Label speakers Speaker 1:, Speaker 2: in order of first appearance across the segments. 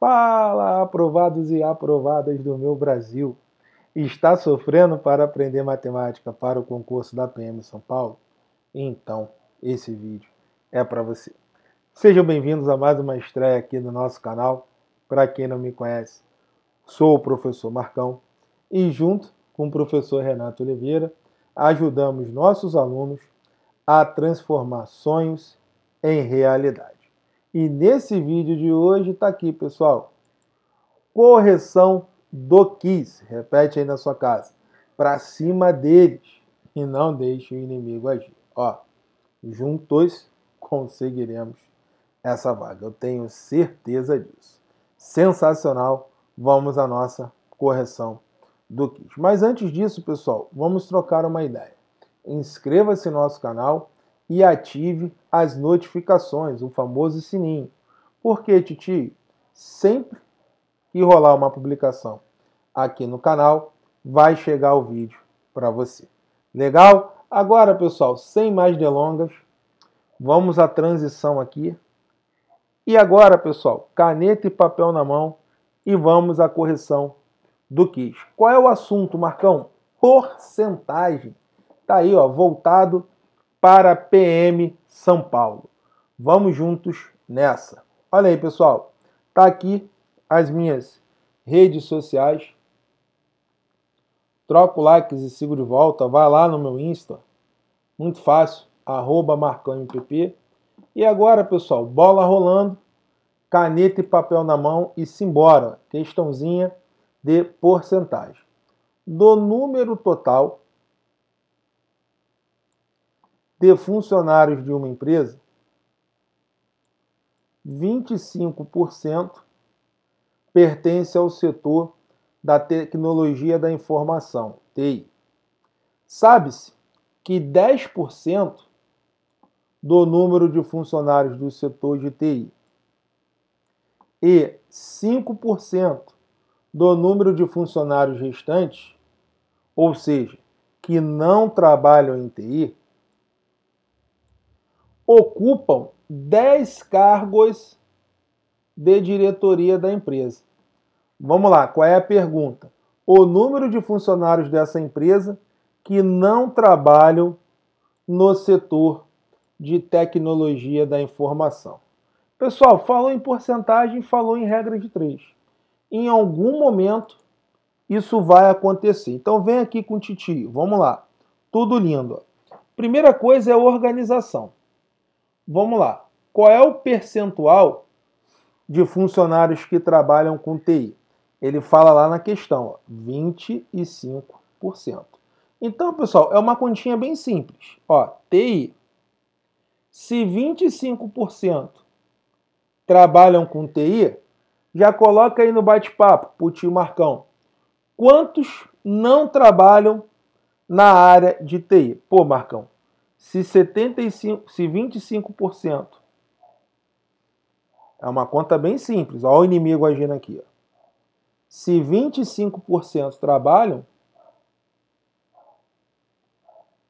Speaker 1: Fala, aprovados e aprovadas do meu Brasil! Está sofrendo para aprender matemática para o concurso da PM São Paulo? Então, esse vídeo é para você. Sejam bem-vindos a mais uma estreia aqui no nosso canal. Para quem não me conhece, sou o professor Marcão e, junto com o professor Renato Oliveira, ajudamos nossos alunos a transformar sonhos em realidade. E nesse vídeo de hoje está aqui, pessoal. Correção do quis. Repete aí na sua casa. Para cima deles e não deixe o inimigo agir. Ó, juntos conseguiremos essa vaga. Eu tenho certeza disso. Sensacional. Vamos à nossa correção do quiz. Mas antes disso, pessoal, vamos trocar uma ideia. Inscreva-se no nosso canal e ative as notificações, o famoso sininho. Porque, Titi, sempre que rolar uma publicação aqui no canal, vai chegar o vídeo para você. Legal? Agora, pessoal, sem mais delongas, vamos à transição aqui. E agora, pessoal, caneta e papel na mão e vamos à correção do quiz. Qual é o assunto, Marcão? Porcentagem. Tá aí, ó, voltado para PM São Paulo. Vamos juntos nessa. Olha aí, pessoal. Tá aqui as minhas redes sociais. Troca o like e sigo de volta. Vai lá no meu Insta. Muito fácil. Arroba E agora, pessoal, bola rolando, caneta e papel na mão e simbora. Questãozinha de porcentagem. Do número total de funcionários de uma empresa, 25% pertence ao setor da tecnologia da informação, TI. Sabe-se que 10% do número de funcionários do setor de TI e 5% do número de funcionários restantes, ou seja, que não trabalham em TI, ocupam 10 cargos de diretoria da empresa. Vamos lá, qual é a pergunta? O número de funcionários dessa empresa que não trabalham no setor de tecnologia da informação. Pessoal, falou em porcentagem, falou em regra de três. Em algum momento isso vai acontecer. Então vem aqui com o Titi, vamos lá. Tudo lindo. Primeira coisa é organização vamos lá. Qual é o percentual de funcionários que trabalham com TI? Ele fala lá na questão, ó, 25%. Então, pessoal, é uma continha bem simples. Ó, TI, se 25% trabalham com TI, já coloca aí no bate-papo putinho tio Marcão. Quantos não trabalham na área de TI? Pô, Marcão, se 75, se 25%. É uma conta bem simples, olha o inimigo agindo aqui. Ó. Se 25% trabalham,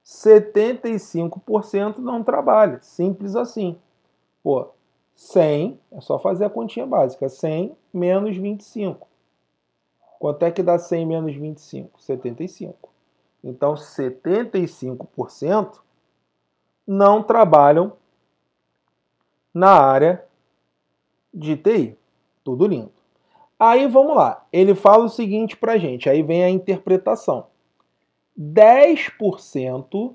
Speaker 1: 75% não trabalha. Simples assim. Pô, 100, é só fazer a continha básica. 100 menos 25. Quanto é que dá 100 menos 25? 75. Então, 75% não trabalham na área de TI. Tudo lindo. Aí vamos lá. Ele fala o seguinte para gente. Aí vem a interpretação. 10%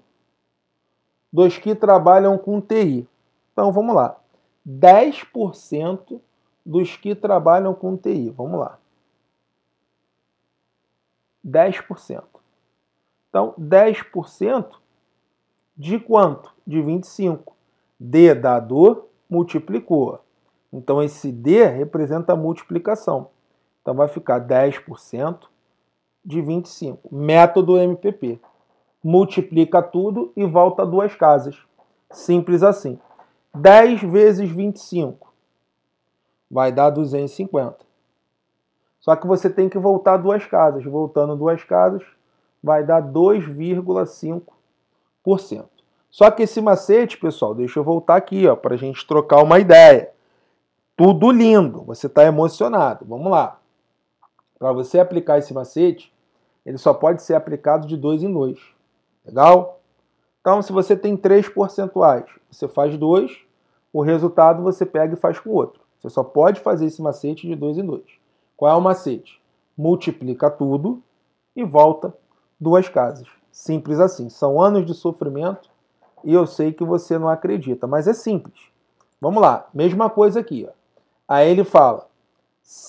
Speaker 1: dos que trabalham com TI. Então vamos lá. 10% dos que trabalham com TI. Vamos lá. 10%. Então, 10% de quanto? De 25. D dado multiplicou. Então esse D representa a multiplicação. Então vai ficar 10% de 25. Método MPP. Multiplica tudo e volta duas casas. Simples assim. 10 vezes 25 vai dar 250. Só que você tem que voltar duas casas. Voltando duas casas, vai dar 2,5 só que esse macete, pessoal, deixa eu voltar aqui para a gente trocar uma ideia. Tudo lindo, você está emocionado. Vamos lá. Para você aplicar esse macete, ele só pode ser aplicado de dois em dois. Legal? Então, se você tem três porcentuais, você faz dois, o resultado você pega e faz com o outro. Você só pode fazer esse macete de dois em dois. Qual é o macete? Multiplica tudo e volta duas casas. Simples assim. São anos de sofrimento e eu sei que você não acredita, mas é simples. Vamos lá, mesma coisa aqui. Ó. Aí ele fala: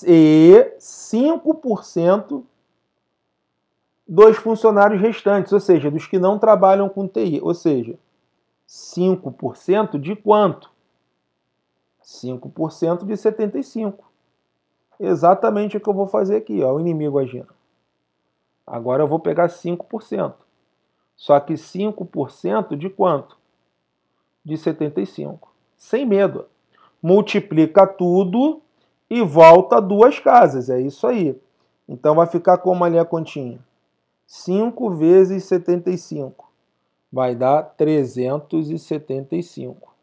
Speaker 1: e 5% dos funcionários restantes, ou seja, dos que não trabalham com TI. Ou seja, 5% de quanto? 5% de 75. Exatamente o que eu vou fazer aqui, ó, o inimigo agindo. Agora eu vou pegar 5%. Só que 5% de quanto? De 75. Sem medo. Multiplica tudo e volta duas casas. É isso aí. Então vai ficar como ali a continha? 5 vezes 75 vai dar 375.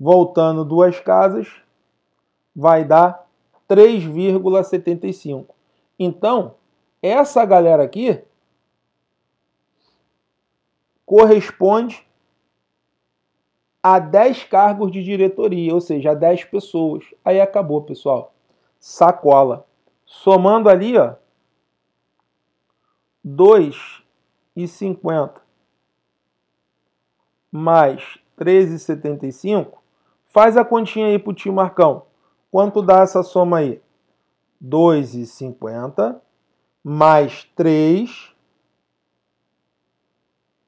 Speaker 1: Voltando duas casas, vai dar 3,75. Então, essa galera aqui corresponde a 10 cargos de diretoria, ou seja, a 10 pessoas. Aí acabou, pessoal. Sacola. Somando ali, ó, 2 mais 13,75, faz a continha aí para o tio Marcão. Quanto dá essa soma aí? 2,50 mais 3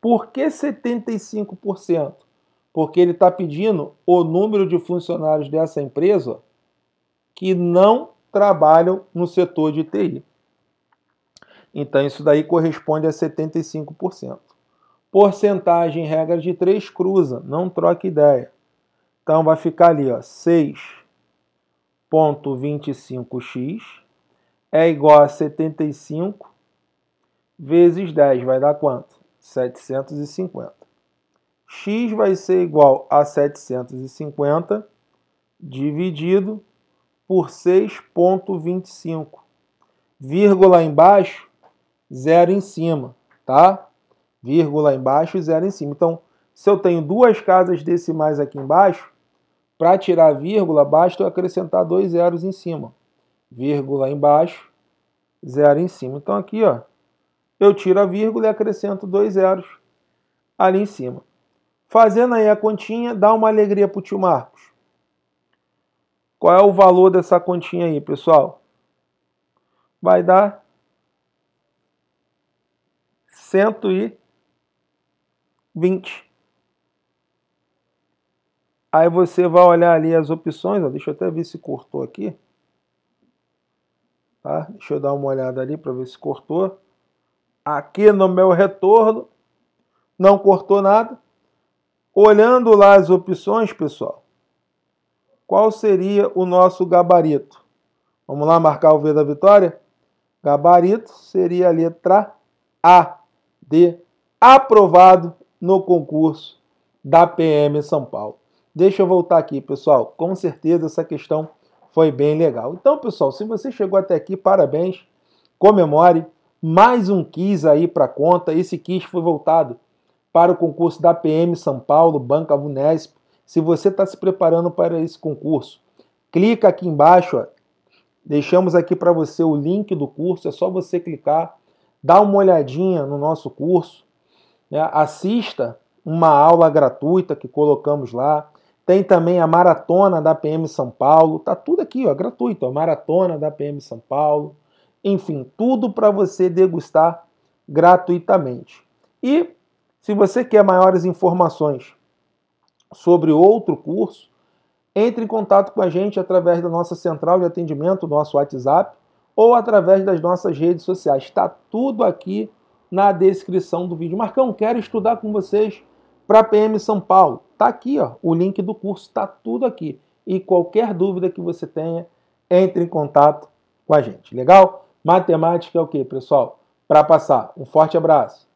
Speaker 1: Por que 75%? Porque ele está pedindo o número de funcionários dessa empresa que não trabalham no setor de TI. Então, isso daí corresponde a 75%. Porcentagem, regra de 3, cruza, não troca ideia. Então, vai ficar ali, ó, 6.25x é igual a 75 vezes 10, vai dar quanto? 750. x vai ser igual a 750 dividido por 6.25. Vírgula embaixo, zero em cima, tá? Vírgula embaixo, zero em cima. Então, se eu tenho duas casas decimais aqui embaixo, para tirar a vírgula, basta eu acrescentar dois zeros em cima. Vírgula embaixo, zero em cima. Então aqui, ó, eu tiro a vírgula e acrescento dois zeros ali em cima. Fazendo aí a continha, dá uma alegria para o tio Marcos. Qual é o valor dessa continha aí, pessoal? Vai dar 120. Aí você vai olhar ali as opções, ó, deixa eu até ver se cortou aqui. Tá? Deixa eu dar uma olhada ali para ver se cortou. Aqui no meu retorno, não cortou nada. Olhando lá as opções, pessoal, qual seria o nosso gabarito? Vamos lá marcar o V da vitória? Gabarito seria a letra A de aprovado no concurso da PM São Paulo. Deixa eu voltar aqui, pessoal. Com certeza essa questão foi bem legal. Então, pessoal, se você chegou até aqui, parabéns. Comemore mais um quis aí para conta. Esse quis foi voltado para o concurso da PM São Paulo, Banca Vunesp. Se você está se preparando para esse concurso, clica aqui embaixo. Ó. Deixamos aqui para você o link do curso. É só você clicar, dá uma olhadinha no nosso curso, né? assista uma aula gratuita que colocamos lá. Tem também a maratona da PM São Paulo. Tá tudo aqui, ó, gratuito. A maratona da PM São Paulo. Enfim, tudo para você degustar gratuitamente. E se você quer maiores informações sobre outro curso, entre em contato com a gente através da nossa central de atendimento, nosso WhatsApp, ou através das nossas redes sociais. Está tudo aqui na descrição do vídeo. Marcão, quero estudar com vocês para PM São Paulo. Está aqui ó, o link do curso, está tudo aqui. E qualquer dúvida que você tenha, entre em contato com a gente. Legal? Matemática é o quê, pessoal? Para passar. Um forte abraço.